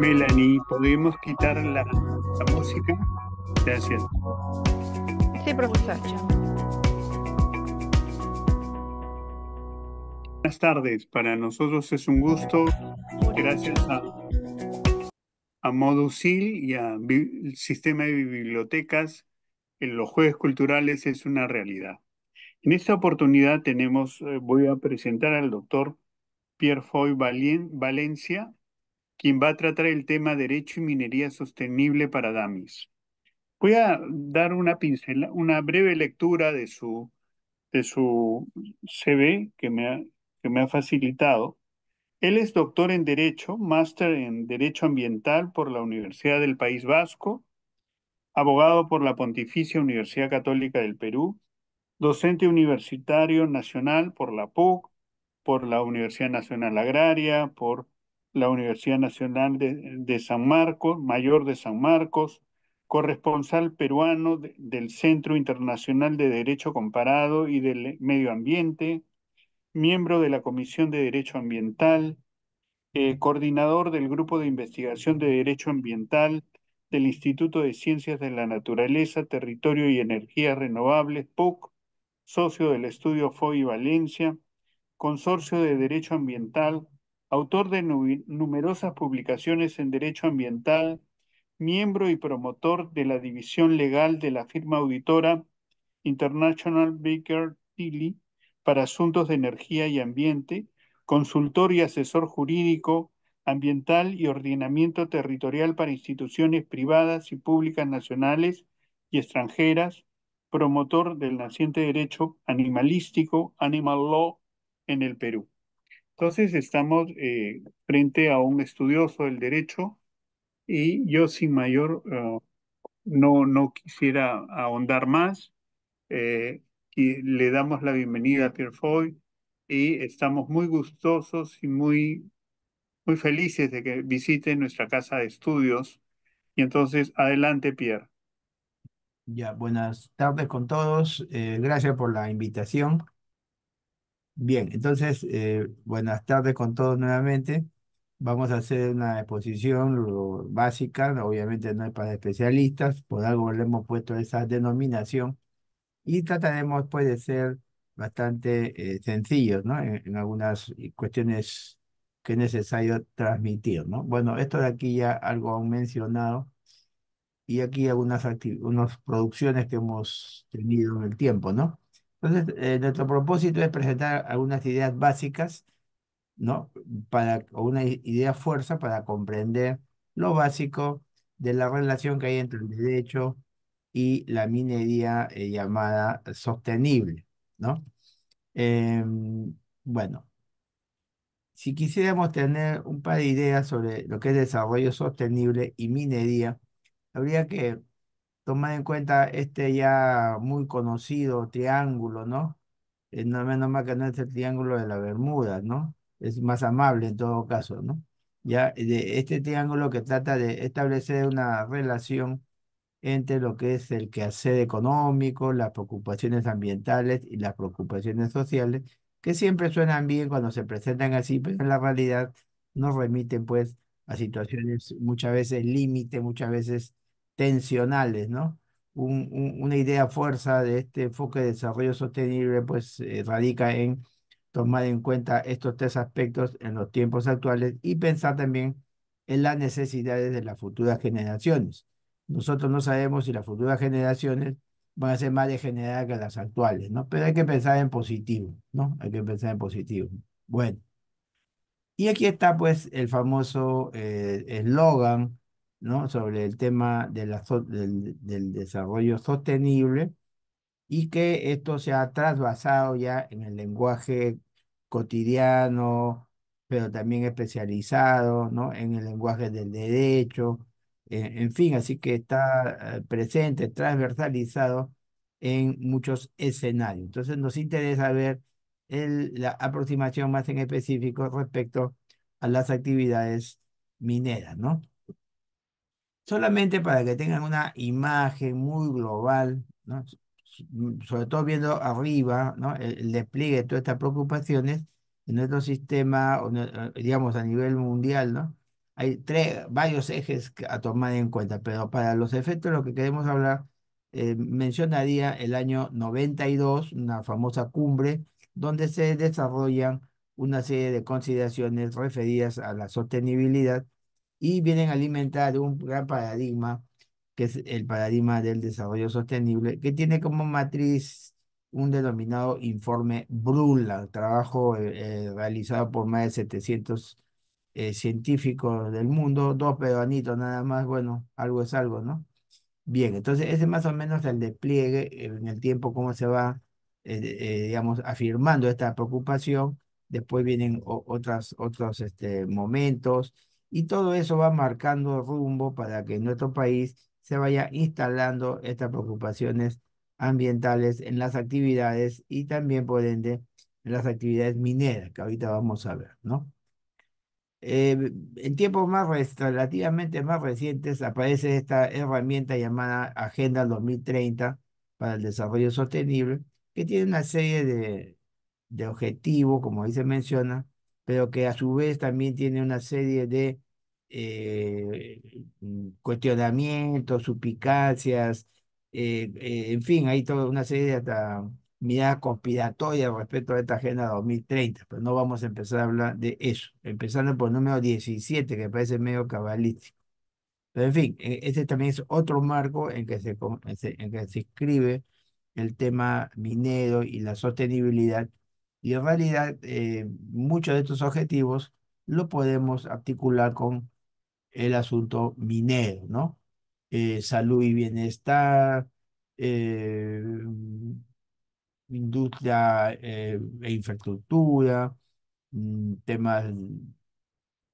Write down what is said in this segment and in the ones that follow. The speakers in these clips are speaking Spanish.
Melanie, ¿podemos quitar la, música? Gracias. Sí, profesor. Buenas tardes, para nosotros es un gusto, gracias a, a Modusil y al sistema de bibliotecas, en los jueves culturales es una realidad. En esta oportunidad tenemos, eh, voy a presentar al doctor Pierre Foy Valencia, quien va a tratar el tema Derecho y Minería Sostenible para Damis. Voy a dar una, una breve lectura de su, de su CV que me, ha, que me ha facilitado. Él es doctor en Derecho, máster en Derecho Ambiental por la Universidad del País Vasco, abogado por la Pontificia Universidad Católica del Perú, docente universitario nacional por la PUC, por la Universidad Nacional Agraria, por la Universidad Nacional de, San Marcos, mayor de San Marcos, corresponsal peruano del Centro Internacional de Derecho Comparado y del Medio Ambiente, miembro de la Comisión de Derecho Ambiental, eh, coordinador del Grupo de Investigación de Derecho Ambiental del Instituto de Ciencias de la Naturaleza, Territorio y Energías Renovables, PUC, socio del estudio FOI Valencia, Consorcio de Derecho Ambiental autor de numerosas publicaciones en Derecho Ambiental, miembro y promotor de la división legal de la firma auditora International Baker Tilly para asuntos de energía y ambiente, consultor y asesor jurídico, ambiental y ordenamiento territorial para instituciones privadas y públicas nacionales y extranjeras, promotor del naciente derecho animalístico, Animal Law, en el Perú. Entonces estamos eh, frente a un estudioso del derecho y yo sin mayor eh, no, no quisiera ahondar más. Eh, y le damos la bienvenida a Pierre Foy y estamos muy gustosos y muy, muy felices de que visite nuestra casa de estudios. Y entonces, adelante, Pierre. Ya, buenas tardes con todos. gracias por la invitación. Bien, entonces, eh, buenas tardes con todos nuevamente. Vamos a hacer una exposición básica, obviamente no es para especialistas, por algo le hemos puesto esa denominación y trataremos puede de ser bastante sencillo, eh, sencillos, ¿no? En, algunas cuestiones que es necesario transmitir, ¿no? Bueno, esto de aquí ya algo han mencionado y aquí algunas producciones que hemos tenido en el tiempo, ¿no? Entonces, eh, nuestro propósito es presentar algunas ideas básicas, ¿no? Para, o una idea fuerza para comprender lo básico de la relación que hay entre el derecho y la minería eh, llamada sostenible, ¿no? Em, bueno, si quisiéramos tener un par de ideas sobre lo que es desarrollo sostenible y minería, habría que Tomar en cuenta este ya muy conocido triángulo, ¿no? Eh, no menos mal que no es el triángulo de la Bermuda, ¿no? Es más amable en todo caso, ¿no? Ya eh, de este triángulo que trata de establecer una relación entre lo que es el quehacer económico, las preocupaciones ambientales y las preocupaciones sociales, que siempre suenan bien cuando se presentan así, pero en la realidad nos remiten pues a situaciones muchas veces límite, muchas veces tensionales, ¿no? una idea fuerza de este enfoque de desarrollo sostenible pues eh, radica en tomar en cuenta estos tres aspectos en los tiempos actuales y pensar también en las necesidades de las futuras generaciones. Nosotros no sabemos si las futuras generaciones van a ser más degeneradas que las actuales, ¿no? Pero hay que pensar en positivo, ¿no? Hay que pensar en positivo. Bueno. Y aquí está pues el famoso eh, eslogan ¿no? sobre el tema del, desarrollo sostenible y que esto se ha trasvasado ya en el lenguaje cotidiano, pero también especializado, ¿no? en el lenguaje del derecho, en, fin, así que está eh, presente, transversalizado en muchos escenarios. Entonces nos interesa ver el, la aproximación más en específico respecto a las actividades mineras, ¿no? solamente para que tengan una imagen muy global, ¿no? Mm, sobre todo viendo arriba ¿no? el, despliegue de todas estas preocupaciones en nuestro sistema, eh, digamos a nivel mundial, ¿no? Hay tres, varios ejes a tomar en cuenta, pero para los efectos de lo que queremos hablar, eh, mencionaría el año 92, una famosa cumbre, donde se desarrollan una serie de consideraciones referidas a la sostenibilidad y vienen a alimentar un gran paradigma, que es el paradigma del desarrollo sostenible, que tiene como matriz un denominado informe brula trabajo eh, eh, realizado por más de 700 eh, científicos del mundo, dos peruanitos nada más, bueno, algo es algo, ¿no? Bien, entonces ese es más o menos el despliegue en el tiempo, cómo se va, digamos, afirmando esta preocupación. Después vienen otras, otros este, momentos, y todo eso va marcando rumbo para que en nuestro país se vaya instalando estas preocupaciones ambientales en las actividades y también, por ende, en las actividades mineras, que ahorita vamos a ver, ¿no? Eh, en tiempos más relativamente más recientes aparece esta herramienta llamada Agenda 2030 para el Desarrollo Sostenible, que tiene una serie de, de objetivos, como ahí se menciona, pero que a su vez también tiene una serie de eh, mm, cuestionamientos, suspicacias, eh, eh, en fin, hay toda una serie de hasta miradas conspiratorias respecto a esta Agenda 2030, pero no vamos a empezar a hablar de eso, empezando por el número 17, que parece medio cabalístico. Pero en fin, este también es otro marco en que se, en que se escribe el tema minero y la sostenibilidad y en realidad, eh, muchos de estos objetivos lo podemos articular con el asunto minero, ¿no? Eh, salud y bienestar, eh, mm, industria e infraestructura, mm, temas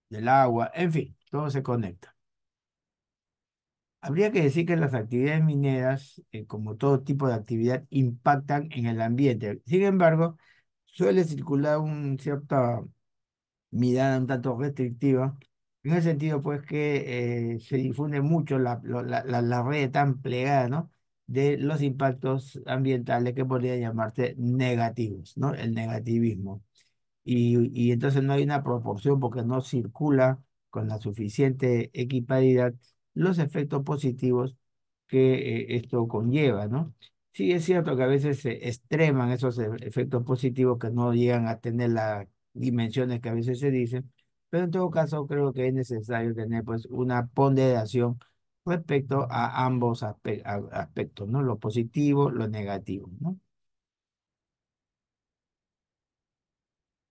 del agua, en fin, todo se conecta. Habría que decir que las actividades mineras, como todo tipo de actividad, impactan en el ambiente. Sin embargo, suele circular una cierta mirada un tanto restrictiva, en el sentido pues que eh, se difunde mucho la, la, red tan plegada, ¿no? de los impactos ambientales que podrían llamarse negativos, ¿no? El negativismo. Y, y, entonces no hay una proporción porque no circula con la suficiente equiparidad los efectos positivos que eh, esto conlleva, ¿no? Sí, es cierto que a veces se extreman esos e-, efectos positivos que no llegan a tener las dimensiones que a veces se dicen, pero en todo caso creo que es necesario tener pues una ponderación respecto a ambos aspectos, ¿no? Lo positivo, lo negativo, ¿no?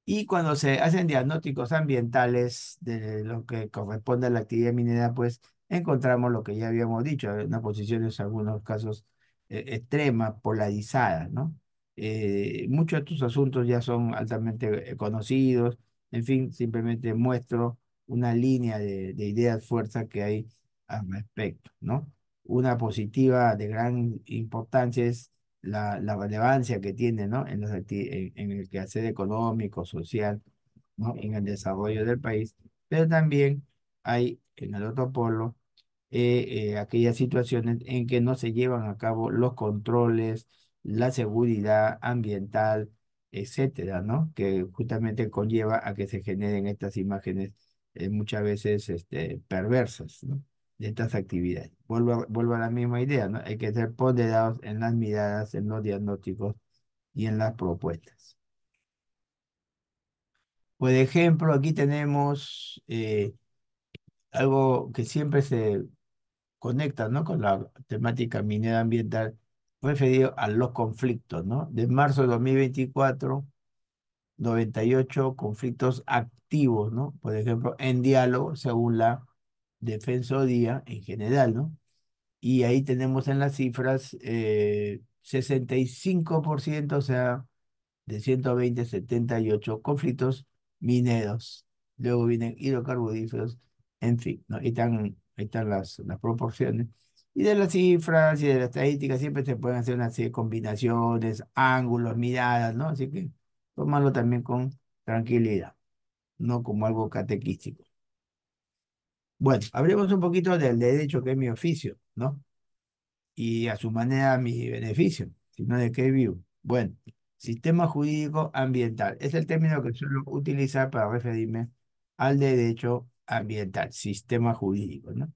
Y cuando se hacen diagnósticos ambientales de lo que corresponde a la actividad minera, pues encontramos lo que ya habíamos dicho, una posición en algunos casos eh, extrema, polarizada, ¿no? Eh, muchos de tus asuntos ya son altamente eh, conocidos, en fin, simplemente muestro una línea de, ideas, fuerza que hay al respecto, ¿no? Una positiva de gran importancia es la, la relevancia que tiene, ¿no? En, el en, en, el quehacer económico, social, ¿no? En el desarrollo del país, pero también hay en el otro polo eh, eh, aquellas situaciones en que no se llevan a cabo los controles, la seguridad ambiental, etcétera, ¿no? Que justamente conlleva a que se generen estas imágenes eh, muchas veces este, perversas, ¿no? De estas actividades. Vuelvo, vuelvo a la misma idea, ¿no? Hay que ser ponderados en las miradas, en los diagnósticos y en las propuestas. Por ejemplo, aquí tenemos algo que siempre se conecta ¿no? con la temática minera ambiental referido a los conflictos. ¿no? De marzo de 2024, 98 conflictos activos, ¿no? por ejemplo, en diálogo, según la Defensoría en general. ¿no? Y ahí tenemos en las cifras eh, 65%, o sea, de 120 78 conflictos mineros. Luego vienen hidrocarburíferos, en fin, ¿no? Y están Ahí están las, las proporciones. Y de las cifras y de las estadísticas siempre se pueden hacer una serie de combinaciones, ángulos, miradas, ¿no? Así que tómalo también con tranquilidad, no como algo catequístico. Bueno, hablemos un poquito del derecho que es mi oficio, ¿no? Y a su manera mi beneficio, sino de qué vivo. Bueno, sistema jurídico ambiental. Es el término que suelo utilizar para referirme al derecho ambiental, sistema jurídico, ¿no?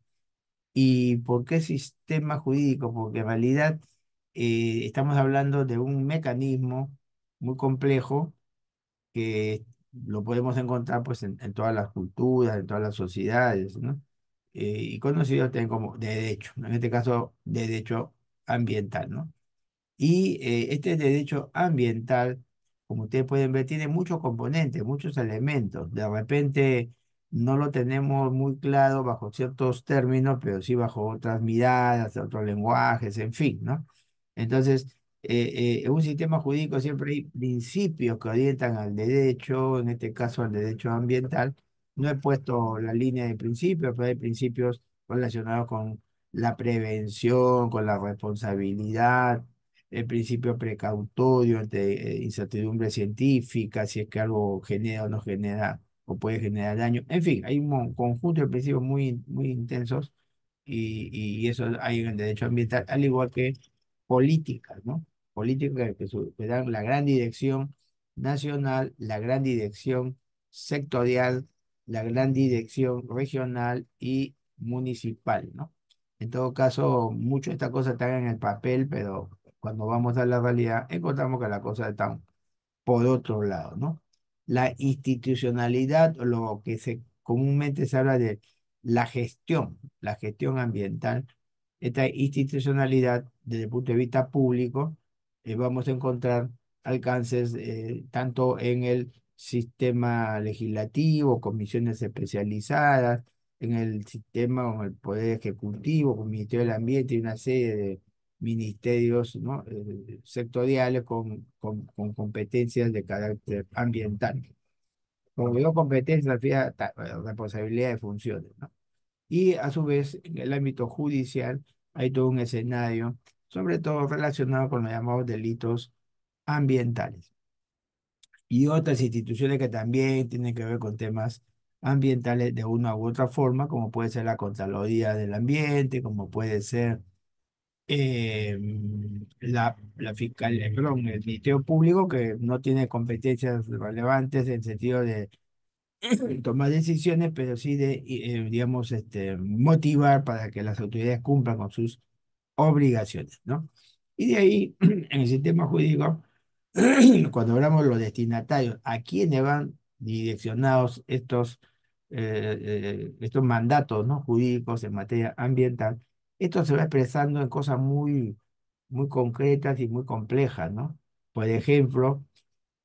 ¿Y por qué sistema jurídico? Porque en realidad eh, estamos hablando de un mecanismo muy complejo que lo podemos encontrar pues en, todas las culturas, en todas las sociedades, ¿no? Eh, y conocido también como derecho, en este caso derecho ambiental, ¿no? Y eh, este derecho ambiental, como ustedes pueden ver, tiene muchos componentes, muchos elementos. De repente no lo tenemos muy claro bajo ciertos términos, pero sí bajo otras miradas, otros lenguajes, en fin, ¿no? Entonces, eh, en eh, un sistema jurídico siempre hay principios que orientan al derecho, en este caso al derecho ambiental. No he puesto la línea de principios, pero hay principios relacionados con la prevención, con la responsabilidad, el principio precautorio ante eh, incertidumbre científica, si es que algo genera o no genera puede generar daño. En fin, hay un conjunto de principios muy, muy intensos y, y eso hay en derecho ambiental, al igual que políticas, ¿no? Políticas que, dan la gran dirección nacional, la gran dirección sectorial, la gran dirección regional y municipal, ¿no? En todo caso, mucho de esta cosa está en el papel, pero cuando vamos a la realidad, encontramos que las cosa están por otro lado, ¿no? la institucionalidad o lo que se comúnmente se habla de la gestión, la gestión ambiental, esta institucionalidad desde el punto de vista público, eh, vamos a encontrar alcances eh, tanto en el sistema legislativo, comisiones especializadas, en el sistema con el poder ejecutivo, con el Ministerio del Ambiente y una serie de ministerios ¿no? Eh, sectoriales con, con, competencias de carácter ambiental. Como digo, competencias eh, responsabilidad de funciones. ¿no? Y a su vez, en el ámbito judicial hay todo un escenario, sobre todo relacionado con los llamados delitos ambientales. Y otras instituciones que también tienen que ver con temas ambientales de una u otra forma, como puede ser la Contraloría del Ambiente, como puede ser eh, la, la fiscal, eh, perdón, el Ministerio Público, que no tiene competencias relevantes en sentido de tomar decisiones, pero sí de, eh, digamos, este, motivar para que las autoridades cumplan con sus obligaciones, ¿no? Y de ahí, en el sistema jurídico, cuando hablamos de los destinatarios, a quiénes van direccionados estos, estos mandatos ¿no? jurídicos en materia ambiental, esto se va expresando en cosas muy, muy concretas y muy complejas, ¿no? Por ejemplo,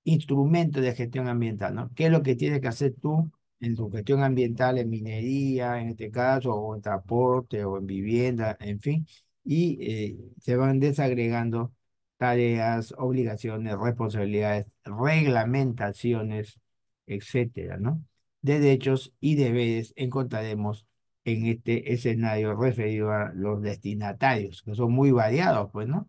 instrumentos de gestión ambiental, ¿no? ¿Qué es lo que tienes que hacer tú en tu gestión ambiental, en minería, en este caso, o en transporte, o en vivienda, en fin? Y eh, se van desagregando tareas, obligaciones, responsabilidades, reglamentaciones, etcétera, ¿no? De derechos y deberes encontraremos en este escenario referido a los destinatarios, que son muy variados, pues, ¿no?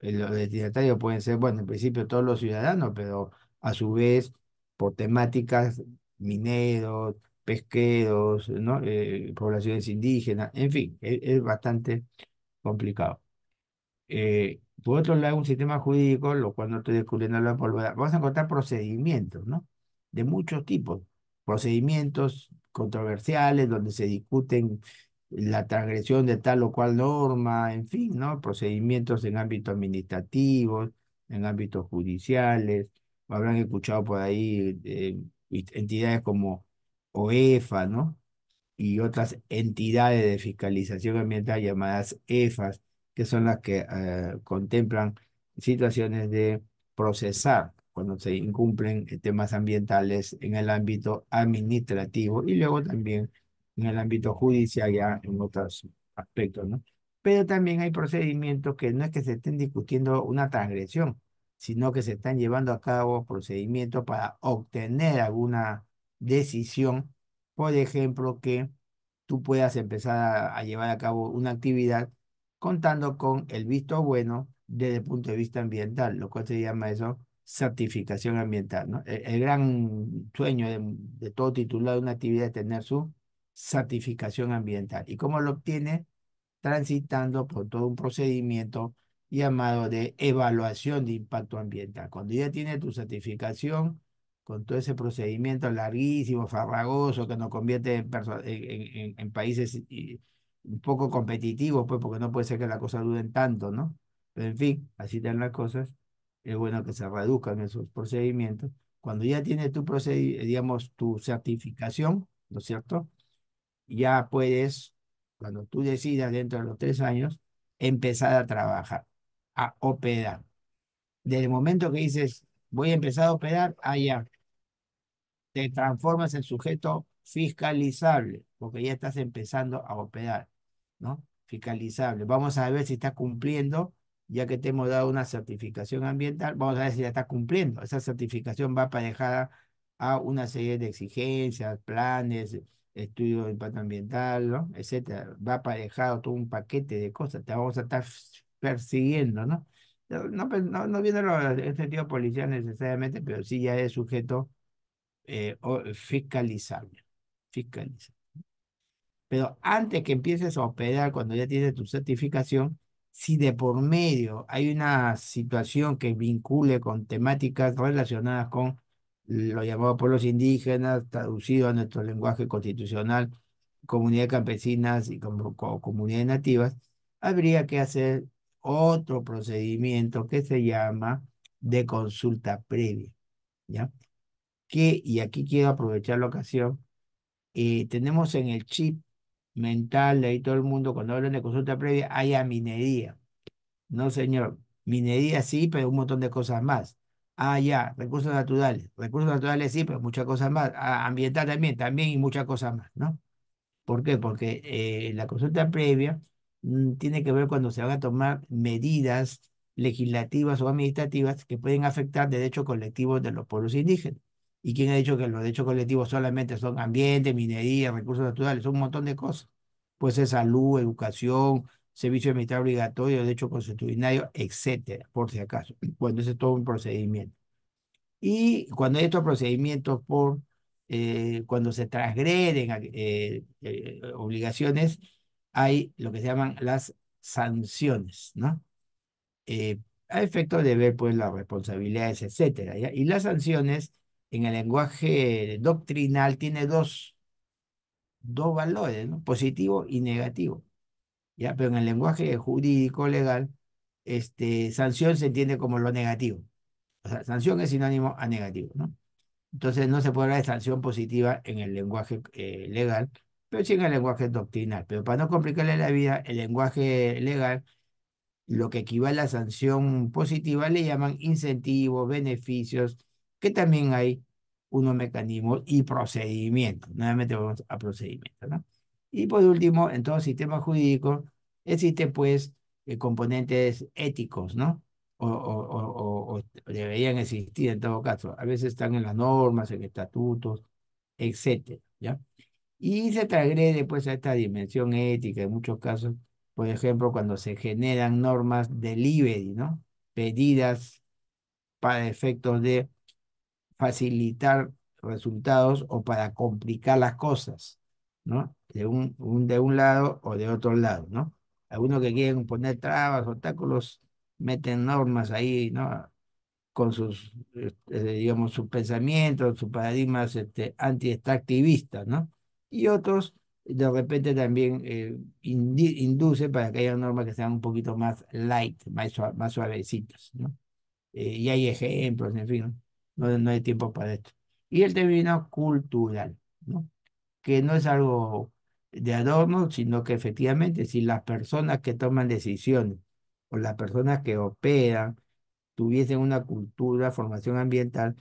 Eh, los destinatarios pueden ser, bueno, en principio todos los ciudadanos, pero a su vez, por temáticas, mineros, pesqueros, ¿no? Eh, poblaciones indígenas, en fin, es, bastante complicado. Eh, por otro lado, un sistema jurídico, lo cual no estoy descubriendo la pólvora, vas a encontrar procedimientos, ¿no? De muchos tipos. Procedimientos controversiales, donde se discuten la transgresión de tal o cual norma, en fin, ¿no? Procedimientos en ámbitos administrativos, en ámbitos judiciales, habrán escuchado por ahí eh, entidades como OEFA, ¿no? Y otras entidades de fiscalización ambiental llamadas EFAS, que son las que eh, contemplan situaciones de procesar se incumplen eh, temas ambientales en el ámbito administrativo y luego también en el ámbito judicial ya en otros aspectos, ¿no? Pero también hay procedimientos que no es que se estén discutiendo una transgresión, sino que se están llevando a cabo procedimientos para obtener alguna decisión, por ejemplo, que tú puedas empezar a, a llevar a cabo una actividad contando con el visto bueno desde el punto de vista ambiental, lo cual se llama eso certificación ambiental. E-, el, gran sueño de, todo titulado de una actividad es tener su certificación ambiental. ¿Y cómo lo obtiene? Transitando por todo un procedimiento llamado de evaluación de impacto ambiental. Cuando ya tiene tu certificación, con todo ese procedimiento larguísimo, farragoso, que nos convierte en, países un poco competitivos, pues, porque no puede ser que la cosa duden tanto, ¿no? Pero en fin, así están las cosas es bueno que se reduzcan esos procedimientos. Cuando ya tienes tu, eh, digamos, tu certificación, ¿no es cierto? Ya puedes, cuando tú decidas dentro de los tres años, empezar a trabajar, a operar. Desde el momento que dices, voy a empezar a operar, allá te transformas en sujeto fiscalizable, porque ya estás empezando a operar, ¿no? Fiscalizable. Vamos a ver si está cumpliendo ya que te hemos dado una certificación ambiental, vamos a ver si la está cumpliendo. Esa certificación va aparejada a una serie de exigencias, planes, estudio de impacto ambiental, ¿no? etcétera. Va aparejado todo un paquete de cosas. Te vamos a estar persiguiendo, ¿no? No, no, pues, no viene en sentido este policial necesariamente, pero sí ya es sujeto eh, fiscalizable. Fiscalizable. Pero antes que empieces a operar, cuando ya tienes tu certificación, si de por medio hay una situación que vincule con temáticas relacionadas con lo llamado pueblos indígenas, traducido a nuestro lenguaje constitucional, comunidad campesinas y como, comunidades nativas, habría que hacer otro procedimiento que se llama de consulta previa, ¿ya? y aquí quiero aprovechar la ocasión, eh, tenemos en el chip mental ahí todo el mundo cuando hablan de consulta previa, a minería. No, señor. Minería sí, pero un montón de cosas más. Ah, ya, recursos naturales. Recursos naturales sí, pero muchas cosas más. Ah, ambiental también, también y muchas cosas más, ¿no? ¿Por qué? Porque eh, la consulta previa mm, tiene que ver cuando se van a tomar medidas legislativas o administrativas que pueden afectar derechos colectivos de los pueblos indígenas. ¿Y quién ha dicho que los derechos colectivos solamente son ambiente, minería, recursos naturales? Son un montón de cosas. Pues es salud, educación, servicio militar obligatorio, derecho constitucional, etcétera, por si acaso. cuando ese es todo un procedimiento. Y cuando hay estos procedimientos por, eh, cuando se transgreden eh, eh, obligaciones, hay lo que se llaman las sanciones, ¿no? a efecto de ver, pues, las responsabilidades, etcétera. Y las sanciones en el lenguaje doctrinal tiene dos, dos valores, positivo y negativo. ¿ya? Pero en el lenguaje jurídico legal, este, sanción se entiende como lo negativo. O sea, sanción es sinónimo a negativo. ¿no? Entonces no se puede hablar de sanción positiva en el lenguaje eh, legal, pero sí en el lenguaje doctrinal. Pero para no complicarle la vida, el lenguaje legal, lo que equivale a sanción positiva, le llaman incentivos, beneficios, que también hay unos mecanismos y procedimientos. Nuevamente vamos a procedimientos, ¿no? Y por último, en todo sistema jurídico existe pues eh, componentes éticos, ¿no? O, deberían existir en todo caso. A veces están en las normas, en estatutos, etcétera, ¿ya? Y se transgrede pues a esta dimensión ética en muchos casos, por ejemplo, cuando se generan normas delivery, ¿no? Pedidas para efectos de facilitar resultados o para complicar las cosas, ¿no? De un, de un lado o de otro lado, ¿no? Algunos que quieren poner trabas, obstáculos, meten normas ahí, ¿no? Con sus, este, digamos, sus pensamientos, sus paradigmas este, anti-extractivistas, ¿no? Y otros, de repente, también eh, induce para que haya normas que sean un poquito más light, más, más suavecitas, ¿no? Eh, y hay ejemplos, en fin, no, hay tiempo para esto. Y el término cultural, ¿no? que no es algo de adorno, sino que efectivamente si las personas que toman decisiones o las personas que operan tuviesen una cultura, formación ambiental,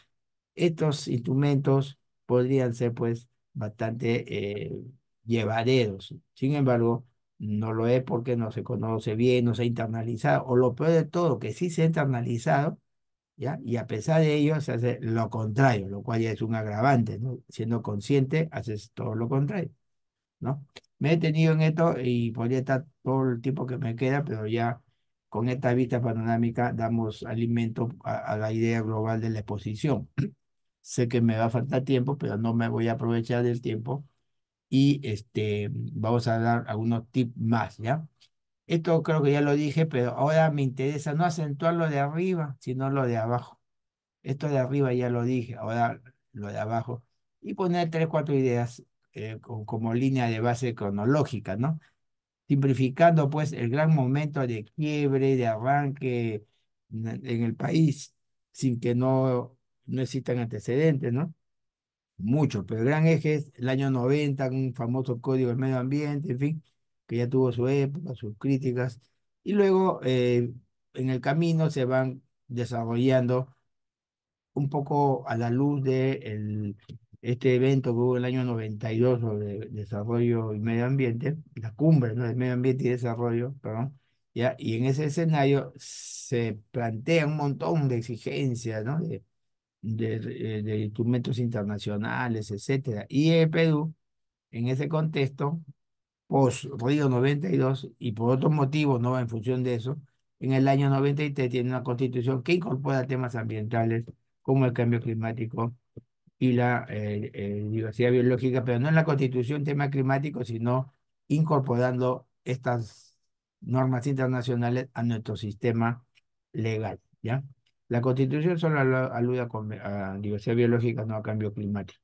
estos instrumentos podrían ser pues bastante eh, llevaderos. Sin embargo, no lo es porque no se conoce bien, no se ha internalizado, o lo peor de todo, que sí se ha internalizado, ¿ya? Y a pesar de ello se hace lo contrario, lo cual ya es un agravante, ¿no? Siendo consciente, haces todo lo contrario, ¿no? Me he tenido en esto y podría estar todo el tiempo que me queda, pero ya con esta vista panorámica damos alimento a, a la idea global de la exposición. sé que me va a faltar tiempo, pero no me voy a aprovechar del tiempo y este, vamos a dar algunos tips más, ¿ya? Esto creo que ya lo dije, pero ahora me interesa no acentuar lo de arriba, sino lo de abajo. Esto de arriba ya lo dije, ahora lo de abajo. Y poner tres, cuatro ideas eh, como línea de base cronológica, ¿no? Simplificando, pues, el gran momento de quiebre, de arranque en el país, sin que no, no existan antecedentes, ¿no? Mucho, pero el gran eje es el año 90, un famoso código del medio ambiente, en fin que ya tuvo su época, sus críticas, y luego eh, en el camino se van desarrollando un poco a la luz de el, este evento que hubo en el año 92 sobre desarrollo y medio ambiente, la cumbre ¿no? del medio ambiente y desarrollo, perdón, ¿ya? y en ese escenario se plantea un montón de exigencias ¿no? de, de, eh, de instrumentos internacionales, etcétera, y el Perú en ese contexto post Río 92 y por otros motivos, no en función de eso, en el año 93 tiene una constitución que incorpora temas ambientales como el cambio climático y la eh, eh, diversidad biológica, pero no en la constitución tema climático, sino incorporando estas normas internacionales a nuestro sistema legal. ¿ya? La constitución solo alude a diversidad biológica, no a cambio climático.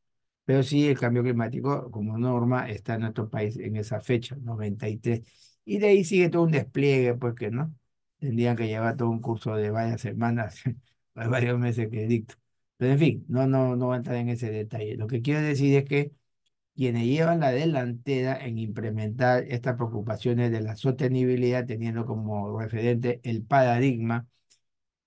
Pero sí, el cambio climático como norma está en nuestro país en esa fecha, 93. Y de ahí sigue todo un despliegue, porque pues, no, tendrían que llevar todo un curso de varias semanas, varios meses que dicto. Pero en fin, no, no, no a entrar en ese detalle. Lo que quiero decir es que quienes llevan la delantera en implementar estas preocupaciones de la sostenibilidad, teniendo como referente el paradigma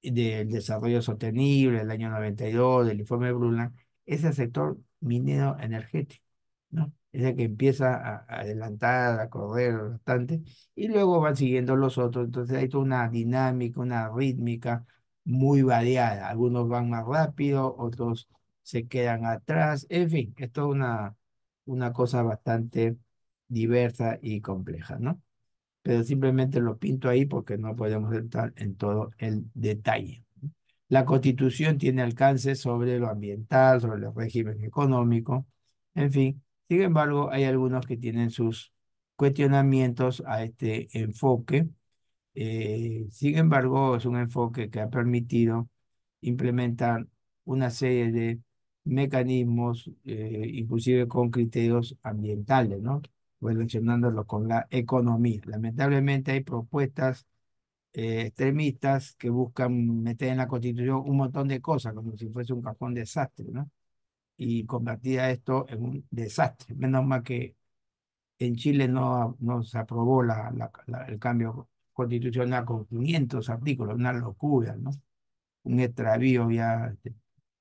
del desarrollo sostenible del año 92, del informe Brundtland, ese el sector minero energético, ¿no? Es el que empieza a adelantar, a correr bastante, y luego van siguiendo los otros. Entonces hay toda una dinámica, una rítmica muy variada. Algunos van más rápido, otros se quedan atrás. En fin, es una, una cosa bastante diversa y compleja, ¿no? Pero simplemente lo pinto ahí porque no podemos entrar en todo el detalle. La constitución tiene alcance sobre lo ambiental, sobre el régimen económico, en fin. Sin embargo, hay algunos que tienen sus cuestionamientos a este enfoque. Eh, sin embargo, es un enfoque que ha permitido implementar una serie de mecanismos, eh, inclusive con criterios ambientales, ¿no? Relacionándolos con la economía. Lamentablemente hay propuestas eh, extremistas que buscan meter en la constitución un montón de cosas, como si fuese un cajón desastre, ¿no? Y a esto en un desastre. Menos mal que en Chile no, no se aprobó la, el cambio constitucional con 500 artículos, una locura, ¿no? Un extravío ya este,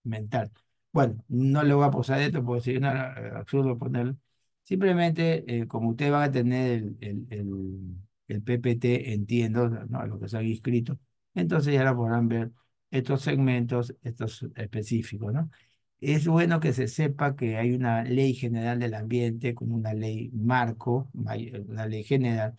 mental. Bueno, no le voy a posar esto porque sería eh, absurdo ponerlo. Simplemente, eh, como usted va a tener el, el, el el PPT, entiendo, ¿no? lo que se ha escrito, entonces ya lo podrán ver estos segmentos, estos específicos, ¿no? Es bueno que se sepa que hay una ley general del ambiente, como una ley marco, una ley general,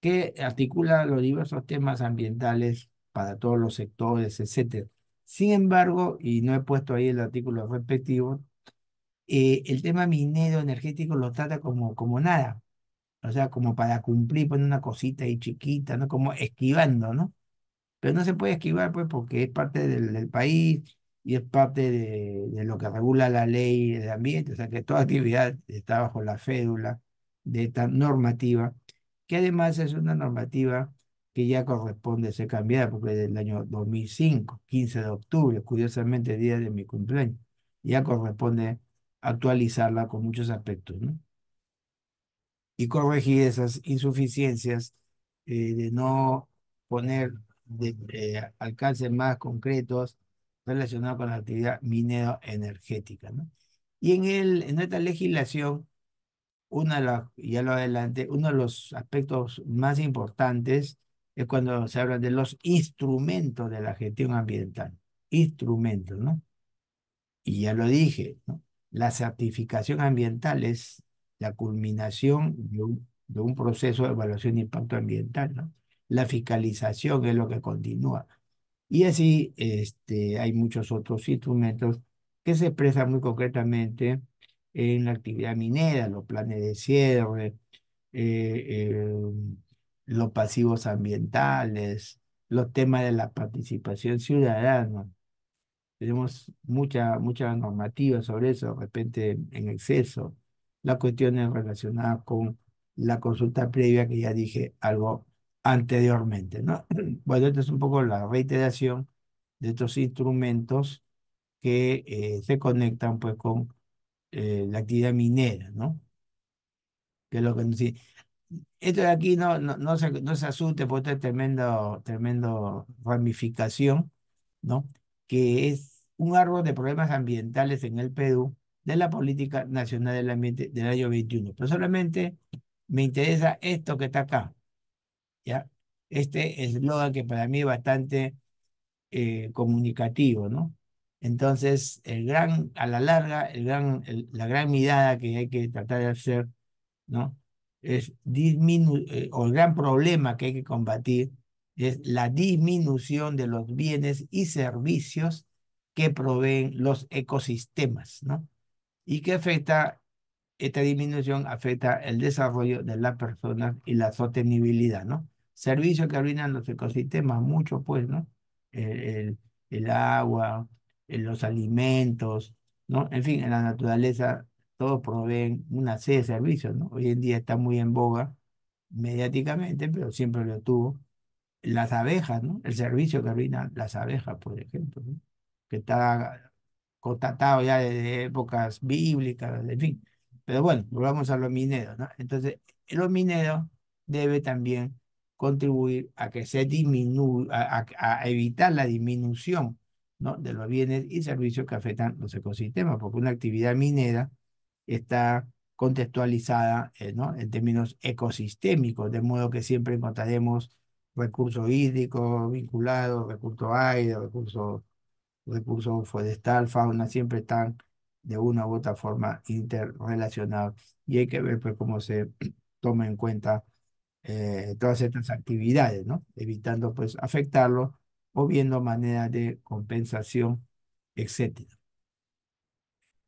que articula los diversos temas ambientales para todos los sectores, etc. Sin embargo, y no he puesto ahí el artículo respectivo, eh, el tema minero energético lo trata como, como nada. O sea, como para cumplir, poner pues, una cosita ahí chiquita, ¿no? Como esquivando, ¿no? Pero no se puede esquivar, pues, porque es parte del, país y es parte de, lo que regula la ley de ambiente. O sea, que toda actividad está bajo la fédula de esta normativa, que además es una normativa que ya corresponde ser cambiada, porque es del año 2005, 15 de octubre, curiosamente el día de mi cumpleaños, ya corresponde actualizarla con muchos aspectos, ¿no? y corregir esas insuficiencias, eh, de no poner eh, alcances más concretos relacionados con la actividad minero-energética. ¿no? Y en, el, en esta legislación, una ya lo adelante, uno de los aspectos más importantes es cuando se habla de los instrumentos de la gestión ambiental. Instrumentos, ¿no? Y ya lo dije, ¿no? La certificación ambiental es la culminación de un, proceso de evaluación de impacto ambiental, ¿no? La fiscalización es lo que continúa. Y así este, hay muchos otros instrumentos que se expresan muy concretamente en la actividad minera, los planes de cierre, eh, eh, los pasivos ambientales, los temas de la participación ciudadana. Tenemos mucha, mucha normativa sobre eso, de repente en exceso las cuestiones relacionadas con la consulta previa que ya dije algo anteriormente. ¿no? Bueno, esto es un poco la reiteración de estos instrumentos que eh, se conectan pues con eh, la actividad minera, ¿no? Que lo que Esto de aquí no, no, no, se, no se asuste por pues, esta tremenda tremendo ramificación, ¿no? Que es un árbol de problemas ambientales en el Perú de la Política Nacional del Ambiente del año 21. Pero solamente me interesa esto que está acá. ¿ya? Este eslogan que para mí es bastante eh, comunicativo, ¿no? Entonces, el gran, a la larga, el gran, la gran mirada que hay que tratar de hacer, ¿no? Es disminuir, eh, o el gran problema que hay que combatir es la disminución de los bienes y servicios que proveen los ecosistemas, ¿no? y que afecta, esta disminución afecta el desarrollo de las personas y la sostenibilidad, ¿no? Servicios que arruinan los ecosistemas, mucho pues, ¿no? El, el, el agua, eh, los alimentos, ¿no? En fin, en la naturaleza todos proveen una serie de servicios, ¿no? Hoy en día está muy en boga mediáticamente, pero siempre lo tuvo. Las abejas, ¿no? El servicio que arruinan las abejas, por ejemplo, ¿no? que está constatado ya desde épocas bíblicas, en fin. Pero bueno, volvamos a los mineros, ¿no? Entonces, los mineros debe también contribuir a que se disminuya, a, evitar la disminución ¿no? de los bienes y servicios que afectan los ecosistemas, porque una actividad minera está contextualizada eh, ¿no? en términos ecosistémicos, de modo que siempre encontraremos recursos hídricos vinculados, recursos aire, recursos recursos forestales, fauna, siempre están de una u otra forma interrelacionados y hay que ver pues, cómo se toma en cuenta eh, todas estas actividades, ¿no? evitando pues afectarlos o viendo maneras de compensación, etc.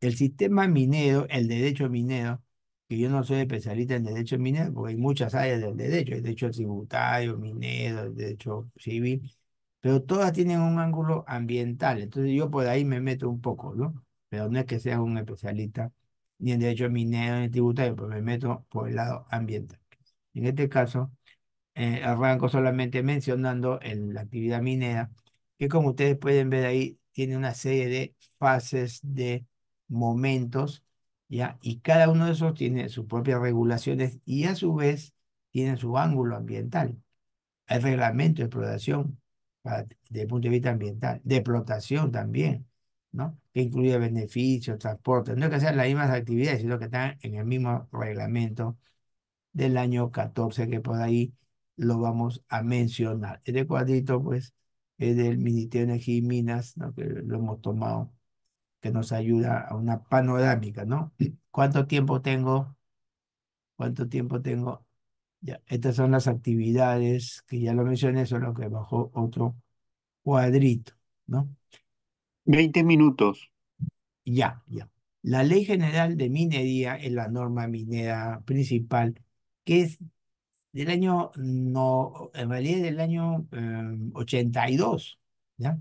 El sistema minero, el derecho minero, que yo no soy especialista en derecho minero, porque hay muchas áreas del derecho, el derecho tributario, minero, el derecho civil, pero todas tienen un ángulo ambiental. Entonces yo por ahí me meto un poco, ¿no? Pero no es que sea un especialista ni en derecho minero ni tributario, pero me meto por el lado ambiental. En este caso, eh, arranco solamente mencionando en la actividad minera, que como ustedes pueden ver ahí, tiene una serie de fases de momentos, ¿ya? Y cada uno de esos tiene sus propias regulaciones y a su vez tiene su ángulo ambiental. Hay reglamento de exploración, de punto de vista ambiental, de explotación también, ¿no? Que incluye beneficios, transporte, no es que sean las mismas actividades, sino que están en el mismo reglamento del año 14, que por ahí lo vamos a mencionar. Este cuadrito, pues, es del Ministerio de Energía y Minas, ¿no? que lo hemos tomado, que nos ayuda a una panorámica, ¿no? ¿Cuánto tiempo tengo? ¿Cuánto tiempo tengo? estas son las actividades que ya lo mencioné, solo que bajó otro cuadrito, ¿no? 20 minutos. Ya, ya. La Ley General de Minería es la norma minera principal, que es del año, no, en realidad del año 82, em, ¿ya?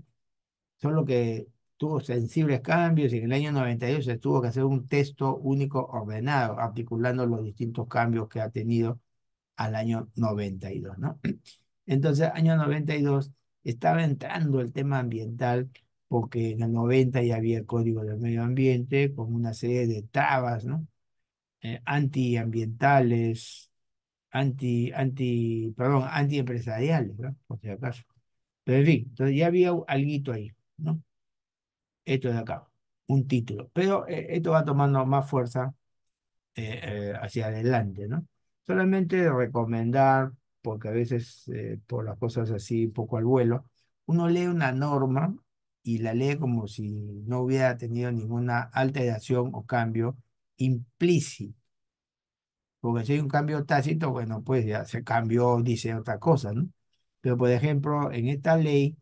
Solo que tuvo sensibles cambios y en el año 92 se tuvo que hacer un texto único ordenado, articulando los distintos cambios que ha tenido al año 92, ¿no? Entonces, año 92 estaba entrando el tema ambiental porque en el 90 ya había el Código del Medio Ambiente con una serie de trabas, ¿no? Eh, antiambientales, anti, anti, perdón, antiempresariales, ¿no? Por si acaso. Pero en fin, entonces ya había algo ahí, ¿no? Esto de acá, un título. Pero eh, esto va tomando más fuerza eh, hacia adelante, ¿no? Solamente recomendar, porque a veces eh, por las cosas así, un poco al vuelo, uno lee una norma y la lee como si no hubiera tenido ninguna alteración o cambio implícito. Porque si hay un cambio tácito, bueno, pues ya se cambió, dice otra cosa, ¿no? Pero, por ejemplo, en esta ley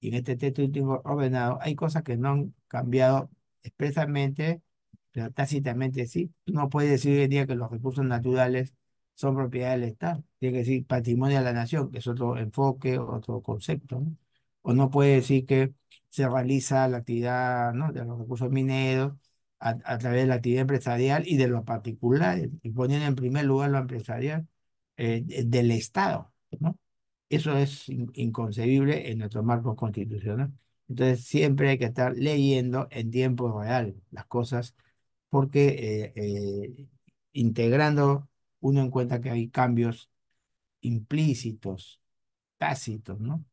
y en este texto último ordenado, hay cosas que no han cambiado expresamente, pero tácitamente sí. Uno no decir hoy día que los recursos naturales son propiedad del Estado. Tiene que decir patrimonio de la nación, que es otro enfoque, otro concepto. O no puede decir que se realiza la actividad ¿no? de los recursos mineros a, través de la actividad empresarial y de lo particular, y poniendo en primer lugar lo empresarial eh, del Estado. ¿no? Eso es inconcebible en nuestro marco constitucional. Entonces siempre hay que estar leyendo en tiempo real las cosas porque eh, eh, integrando uno encuentra que hay cambios implícitos, tácitos, ¿no?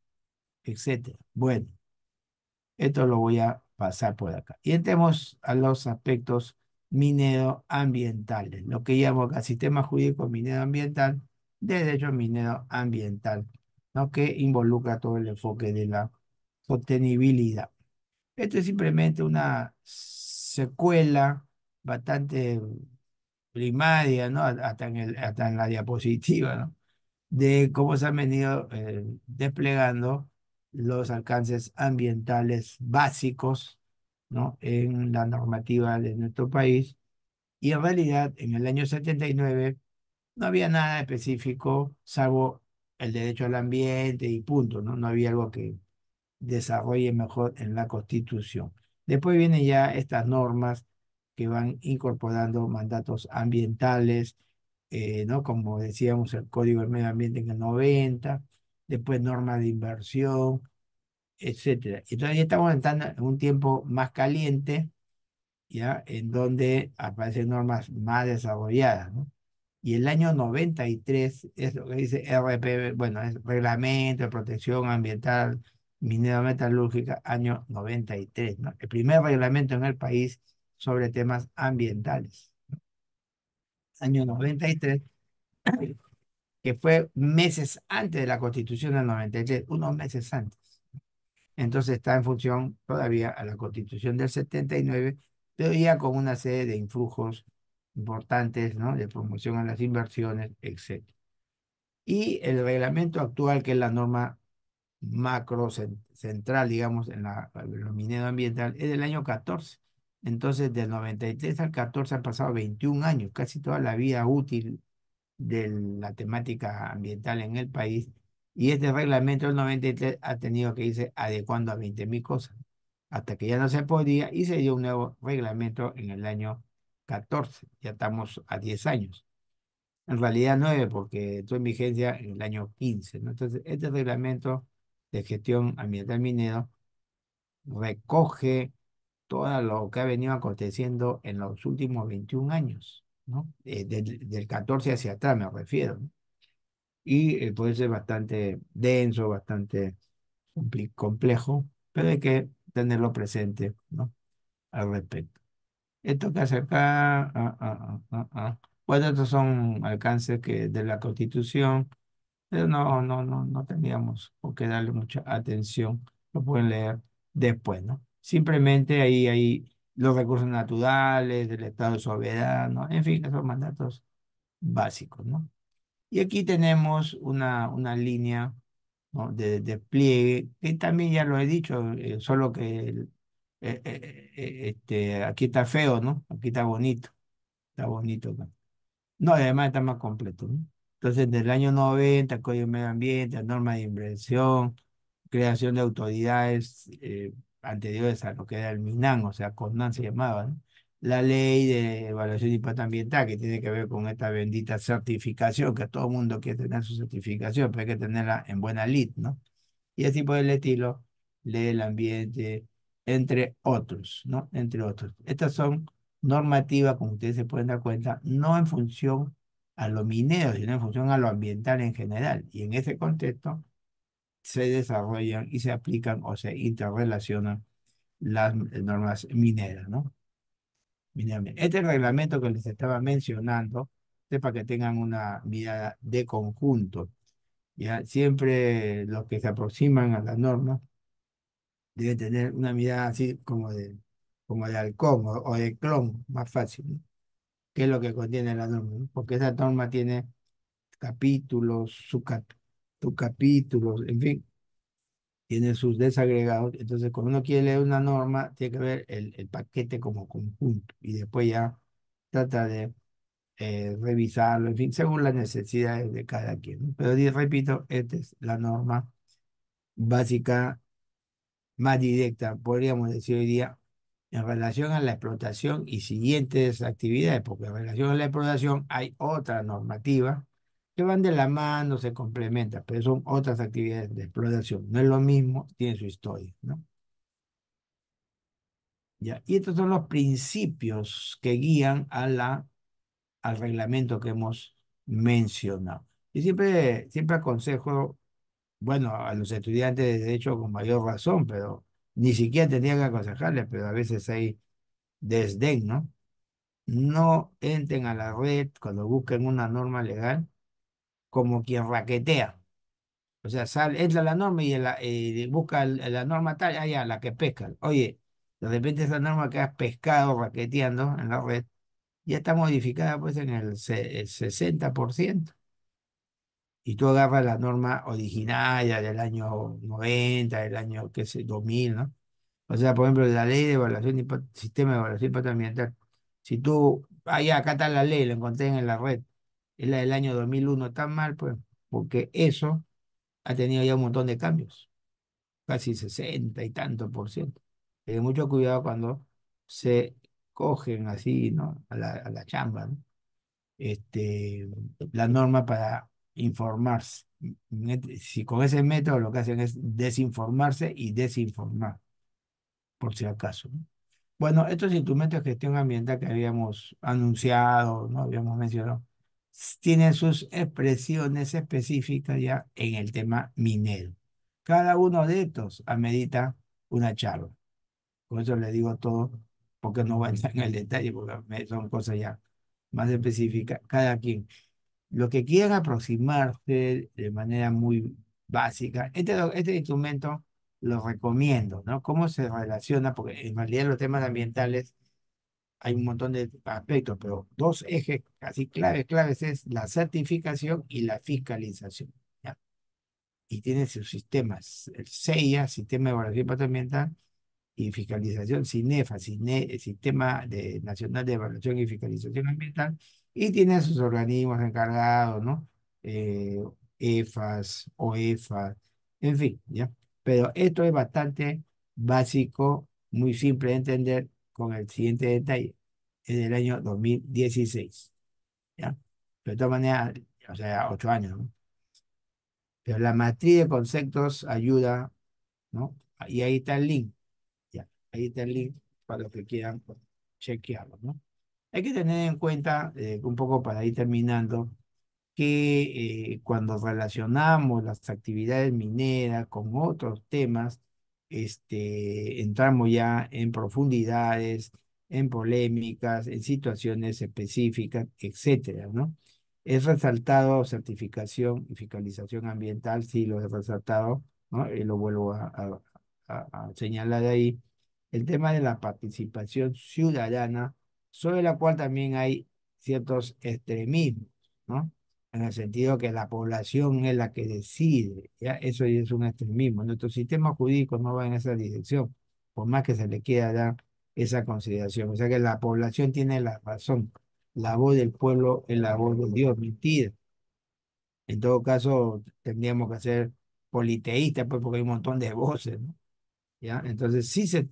Etcétera. Bueno, esto lo voy a pasar por acá. Y entremos a los aspectos mineroambientales, lo que llamo acá sistema jurídico mineroambiental, derecho mineroambiental, ¿no? que involucra todo el enfoque de la sostenibilidad. Esto es simplemente una secuela bastante primaria, ¿no? Hasta en, el, la diapositiva, ¿no? De cómo se han venido eh, desplegando los alcances ambientales básicos, ¿no? En la normativa de nuestro país. Y en realidad, en el año 79, no había nada específico, salvo el derecho al ambiente y punto, ¿no? No había algo que desarrolle mejor en la Constitución. Después vienen ya estas normas que van incorporando mandatos ambientales, eh, ¿no? como decíamos, el Código del Medio Ambiente en el 90, después normas de inversión, etc. Entonces ya estamos entrando en un tiempo más caliente, ¿ya? en donde aparecen normas más desarrolladas. ¿no? Y el año 93 es lo que dice RPB, bueno, es Reglamento de Protección Ambiental Minera Metalúrgica, año 93. ¿no? El primer reglamento en el país sobre temas ambientales. Año 93, que fue meses antes de la constitución del 93, unos meses antes. Entonces está en función todavía a la constitución del 79, pero ya con una serie de influjos importantes, ¿no? De promoción a las inversiones, etc. Y el reglamento actual, que es la norma macro central, digamos, en la, lo minero ambiental, es del año 14. Entonces, del 93 al 14 han pasado 21 años, casi toda la vida útil de la temática ambiental en el país. Y este reglamento del 93 ha tenido que irse adecuando a 20.000 cosas, hasta que ya no se podía y se dio un nuevo reglamento en el año 14. Ya estamos a 10 años. En realidad 9, porque entró en vigencia en el año 15. ¿no? Entonces, este reglamento de gestión ambiental minero recoge todo lo que ha venido aconteciendo en los últimos 21 años, ¿no? Eh, del, del, 14 hacia atrás me refiero. Y eh, puede ser bastante denso, bastante complejo, pero hay que tenerlo presente ¿no? al respecto. Esto que hace acá, bueno, estos son alcances que de la Constitución, pero no, no, no, no teníamos por qué darle mucha atención, lo pueden leer después, ¿no? Simplemente ahí hay los recursos naturales, el estado de Soberano, En fin, esos mandatos básicos, ¿no? Y aquí tenemos una, una línea ¿no? de, despliegue, que también ya lo he dicho, eh, solo que eh, eh, este, aquí está feo, ¿no? Aquí está bonito, está bonito. ¿no? además está más completo. ¿no? Entonces, desde el año 90, Código de Medio Ambiente, norma de inversión, creación de autoridades eh, anteriores a lo que era el MINAN, o sea, CONAN se llamaba, la ley de evaluación de impacto ambiental que tiene que ver con esta bendita certificación, que todo el mundo quiere tener su certificación, pero hay que tenerla en buena lid, ¿no? Y así por el estilo, ley del ambiente, entre otros, ¿no? Entre otros. Estas son normativas, como ustedes se pueden dar cuenta, no en función a lo minero, sino en función a lo ambiental en general. Y en ese contexto, se desarrollan y se aplican o se interrelacionan las eh, normas mineras, ¿no? Este reglamento que les estaba mencionando es para que tengan una mirada de conjunto. ¿ya? Siempre los que se aproximan a la norma deben tener una mirada así como de, como de halcón o, o de clon, más fácil, ¿no? que es lo que contiene la norma, porque esa norma tiene capítulos, subcapítulos capítulos, en fin, tiene sus desagregados. Entonces, cuando uno quiere leer una norma, tiene que ver el, paquete como conjunto y después ya trata de eh, revisarlo, en fin, según las necesidades de cada quien. Pero repito, esta es la norma básica más directa, podríamos decir hoy día, en relación a la explotación y siguientes actividades, porque en relación a la explotación hay otra normativa que van de la mano, se complementan, pero son otras actividades de exploración. No es lo mismo, tiene su historia, ¿no? Ya. Y estos son los principios que guían a la, al reglamento que hemos mencionado. Y siempre, siempre aconsejo, bueno, a los estudiantes de derecho con mayor razón, pero ni siquiera tendría que aconsejarles, pero a veces hay desdén, ¿no? No entren a la red cuando busquen una norma legal como quien raquetea. O sea, sale, entra la norma y, eh, busca la norma tal, allá, ah, la que pesca. Oye, de repente esa norma que has pescado raqueteando en la red ya está modificada pues en el, 60%. Y tú agarras la norma originaria del año 90, del año, qué sé, 2000, ¿no? O sea, por ejemplo, la ley de evaluación, de, sistema de evaluación ambiental. Si tú, allá, ah, acá está la ley, lo encontré en la red es la del año 2001 tan mal, pues, porque eso ha tenido ya un montón de cambios, casi 60 y tanto por ciento. Hay mucho cuidado cuando se cogen así, ¿no? A la, a la chamba, ¿no? Este, la norma para informarse. Si con ese método lo que hacen es desinformarse y desinformar, por si acaso. Bueno, estos instrumentos de gestión ambiental que habíamos anunciado, ¿no? Habíamos mencionado, tienen sus expresiones específicas ya en el tema minero. Cada uno de estos amerita una charla. Con eso le digo todo, porque no voy a entrar en el detalle, porque son cosas ya más específicas. Cada quien. Lo que quieran aproximarse de manera muy básica, este, este instrumento lo recomiendo, ¿no? Cómo se relaciona, porque en realidad los temas ambientales hay un montón de aspectos, pero dos ejes casi claves, claves es la certificación y la fiscalización. ¿ya? Y tiene sus sistemas, el CEIA Sistema de Evaluación Ambiental y Fiscalización, SINEFA, CINE, eh, Sistema de, Nacional de Evaluación y Fiscalización Ambiental, y tiene sus organismos encargados, ¿no? Eh, EFAS, OEFAS, en fin, ¿ya? Pero esto es bastante básico, muy simple de entender, con el siguiente detalle, en el año 2016. ¿ya? Pero de todas maneras, o sea, ocho años. ¿no? Pero la matriz de conceptos ayuda, ¿no? Y ahí está el link. Ya, ahí está el link para los que quieran chequearlo, ¿no? Hay que tener en cuenta, eh, un poco para ir terminando, que eh, cuando relacionamos las actividades mineras con otros temas, este, entramos ya en profundidades, en polémicas, en situaciones específicas, etcétera, ¿no? Es resaltado certificación y fiscalización ambiental, sí lo he resaltado, ¿no? Y lo vuelvo a, a, a señalar ahí. El tema de la participación ciudadana, sobre la cual también hay ciertos extremismos, ¿no? en el sentido que la población es la que decide, ¿ya? eso es un extremismo. Nuestro sistema jurídico no va en esa dirección, por más que se le quiera dar esa consideración. O sea que la población tiene la razón, la voz del pueblo es la voz de Dios, mentira. En todo caso, tendríamos que ser politeístas, pues, porque hay un montón de voces, ¿no? ¿Ya? Entonces, sí, se,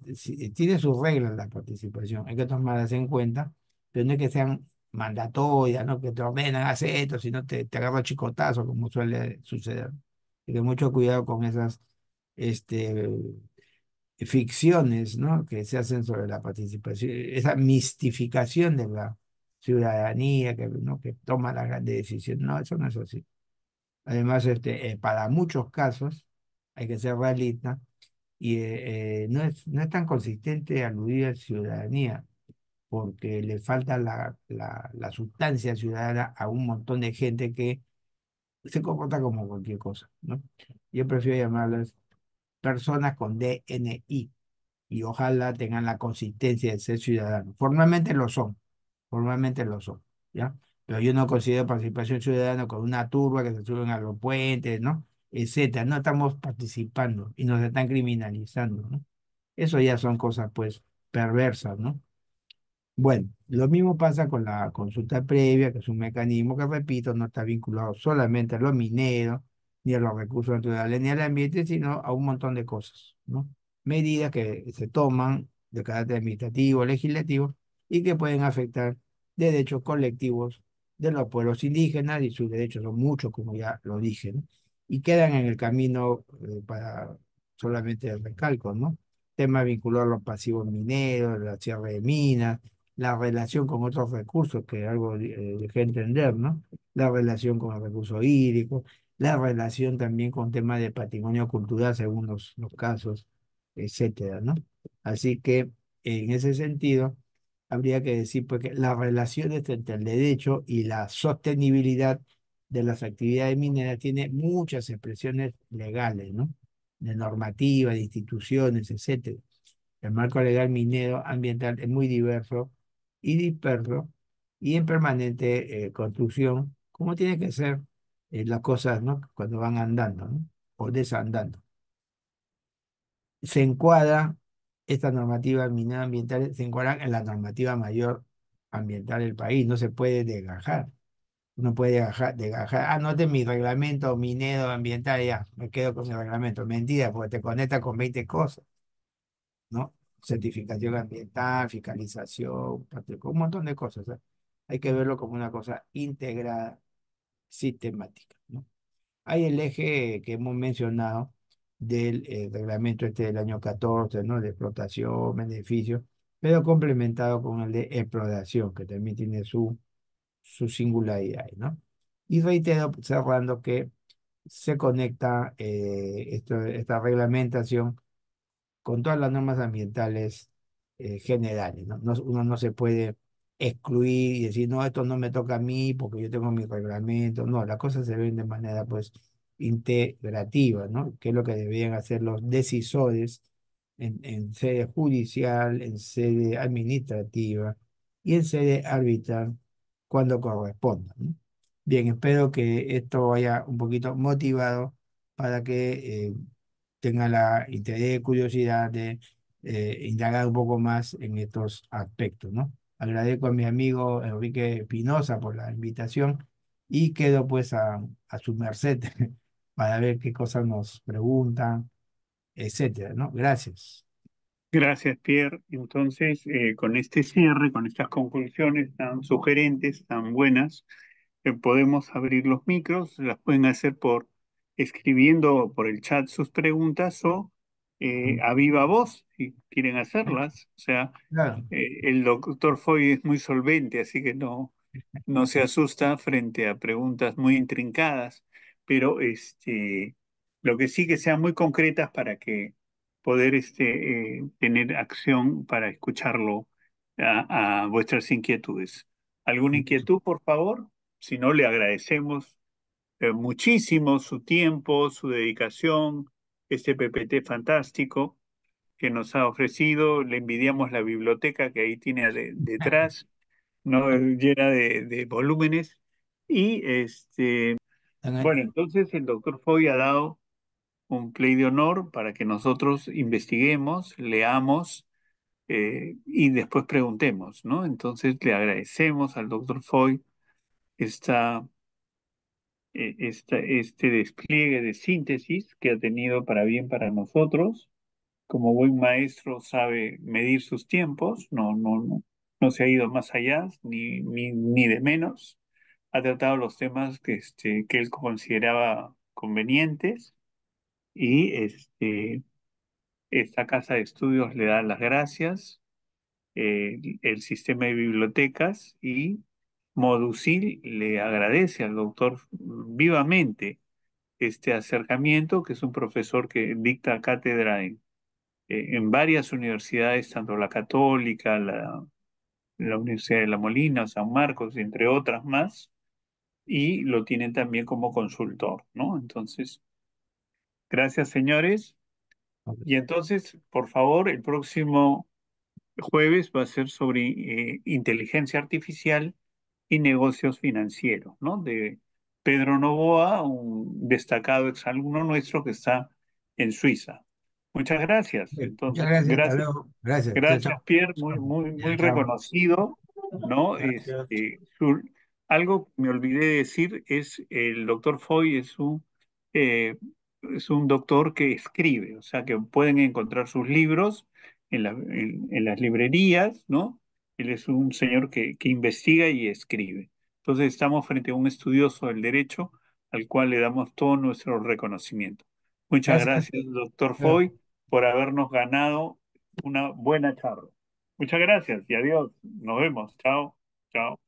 tiene sus reglas la participación, hay que tomarlas en cuenta, pero no es que sean mandatoria, ¿no? Que te ordenan, hacer esto, si no te, te agarra chicotazo, como suele suceder. Y mucho cuidado con esas este, ficciones, ¿no? Que se hacen sobre la participación, esa mistificación de la ciudadanía que, ¿no? que toma las grandes decisiones. No, eso no es así. Además, este, eh, para muchos casos, hay que ser realista, y eh, eh, no, es, no es tan consistente aludir a ciudadanía porque le falta la, la, sustancia ciudadana a un montón de gente que se comporta como cualquier cosa. ¿no? Yo prefiero llamarlas personas con DNI y ojalá tengan la consistencia de ser ciudadanos. Formalmente lo son, formalmente lo son, ¿ya? Pero yo no considero participación ciudadana con una turba que se suben a los puentes, ¿no? Etcétera. No estamos participando y nos están criminalizando, ¿no? Eso ya son cosas, pues, perversas, ¿no? Bueno, lo mismo pasa con la consulta previa, que es un mecanismo que, repito, no está vinculado solamente a los mineros, ni a los recursos naturales, ni al ambiente, sino a un montón de cosas, ¿no? Medidas que se toman de carácter administrativo, legislativo, y que pueden afectar derechos colectivos de los pueblos indígenas, y sus derechos son muchos, como ya lo dije, ¿no? Y quedan en el camino eh, para solamente el recalco, ¿no? Tema vinculados a los pasivos mineros, la cierre de minas, la relación con otros recursos, que algo eh, dejé entender, ¿no? La relación con el recurso hídrico, la relación también con temas de patrimonio cultural según los, casos, etcétera, ¿no? Así que en ese sentido habría que decir porque pues, las relaciones entre el derecho y la sostenibilidad de las actividades mineras tiene muchas expresiones legales, ¿no? De normativa, de instituciones, etcétera. El marco legal minero ambiental es muy diverso y disperso y en permanente eh, construcción, como tiene que ser eh, las cosas ¿no? cuando van andando ¿no? o desandando. Se encuadra esta normativa minera ambiental, se encuadra en la normativa mayor ambiental del país, no se puede desgajar. uno puede desgajar, desgajar. anote ah, este mi reglamento minero ambiental, ya, me quedo con mi reglamento. Mentira, porque te conecta con 20 cosas. ¿no? certificación ambiental, fiscalización, un montón de cosas. ¿eh? Hay que verlo como una cosa integrada, sistemática. ¿no? Hay el eje que hemos mencionado del eh, reglamento este del año 14, ¿no? de explotación, beneficio, pero complementado con el de exploración, que también tiene su, su singularidad. ¿no? Y reitero, cerrando, que se conecta eh, esta reglamentación con todas las normas ambientales eh, generales. ¿no? uno no se puede excluir y decir, no, esto no me toca a mí porque yo tengo mi reglamento. No, las cosas se ven de manera pues integrativa, ¿no? Que es lo que deberían hacer los decisores en, en sede judicial, en sede administrativa y en sede arbitral cuando corresponda. Bien, espero que esto haya un poquito motivado para que eh, tenga la interés, curiosidad de eh, indagar un poco más en estos aspectos, ¿no? Agradezco a mi amigo Enrique Pinoza por la invitación y quedo pues a, su merced para ver qué cosas nos preguntan, etcétera, ¿no? Gracias. Gracias, Pierre. Entonces, eh, con este cierre, con estas conclusiones tan sugerentes, tan buenas, eh, podemos abrir los micros, las pueden hacer por escribiendo por el chat sus preguntas o eh, a viva voz, si quieren hacerlas. O sea, eh, el doctor Foy es muy solvente, así que no, no se asusta frente a preguntas muy intrincadas, pero este, lo que sí que sean muy concretas para que poder este, eh, tener acción para escucharlo a vuestras inquietudes. ¿Alguna inquietud, por favor? Si no, le agradecemos eh, muchísimo su tiempo, su dedicación, este PPT fantástico que nos ha ofrecido. Le envidiamos la biblioteca que ahí tiene detrás, ¿no? llena de, volúmenes. Y este, bueno, entonces el doctor Foy ha dado un play de honor para que nosotros investiguemos, leamos eh, y después preguntemos, ¿no? Entonces le agradecemos al doctor Foy esta e, este despliegue de síntesis que ha tenido para bien para nosotros. Como buen maestro sabe medir sus tiempos, no, no, no, no se ha ido más allá ni, ni, de menos. Ha tratado los temas que, este, que él consideraba convenientes y este, esta casa de estudios le da las gracias, eh, el sistema de bibliotecas y Moducil le agradece al doctor vivamente este acercamiento, que es un profesor que dicta cátedra en, eh, en varias universidades, tanto la católica, la, la Universidad de La Molina, San Marcos, entre otras más, y lo tienen también como consultor, ¿no? Entonces, gracias señores. Y entonces, por favor, el próximo jueves va a ser sobre eh, inteligencia artificial y negocios financieros, ¿no? De Pedro Novoa, un destacado exalumno nuestro que está en Suiza. Muchas gracias. Entonces, gracias. Gracias, gracias. Pierre, muy, muy, muy reconocido, ¿no? Este, algo que me olvidé de decir es el doctor Foy es un, eh, es un doctor que escribe, o sea que pueden encontrar sus libros en, en las librerías, ¿no? Él es un señor que, que investiga y escribe. Entonces estamos frente a un estudioso del derecho al cual le damos todo nuestro reconocimiento. Muchas gracias, doctor Foy, por habernos ganado una buena charla. Muchas gracias y adiós. Nos vemos. Chao. Chao.